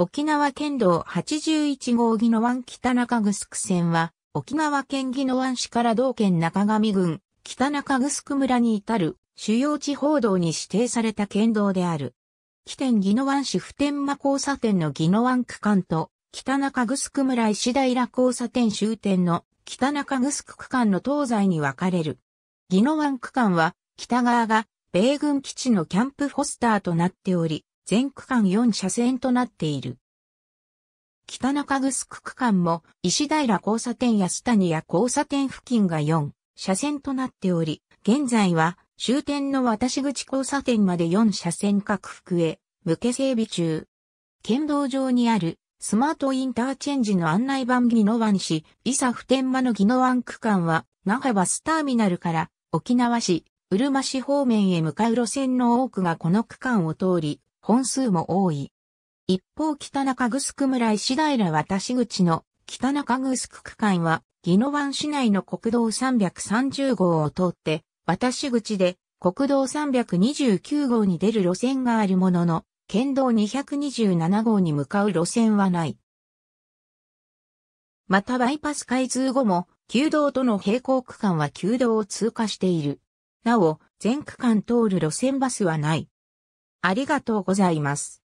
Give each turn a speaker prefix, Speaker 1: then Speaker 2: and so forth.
Speaker 1: 沖縄県道81号宜野湾北中城線は、沖縄県宜野湾市から同県中上郡北中城村に至る主要地方道に指定された県道である。起点宜野湾市普天間交差点の宜野湾区間と、北中城村石平交差点終点の北中城区間の東西に分かれる。宜野湾区間は、北側が米軍基地のキャンプフォスターとなっており、全区間4車線となっている。北中城区間も石平交差点やスタニア交差点付近が4車線となっており、現在は終点の渡し口交差点まで4車線拡幅へ向け整備中。県道上にあるスマートインターチェンジの案内板ノワン市、伊佐普天間の宜野湾区間は、那覇バスターミナルから沖縄市、うるま市方面へ向かう路線の多くがこの区間を通り、本数も多い。一方北中城村石平渡し口の北中城区間は、宜野湾市内の国道330号を通って、渡し口で国道329号に出る路線があるものの、県道227号に向かう路線はない。またバイパス開通後も、旧道との並行区間は旧道を通過している。なお、全区間通る路線バスはない。ありがとうございます。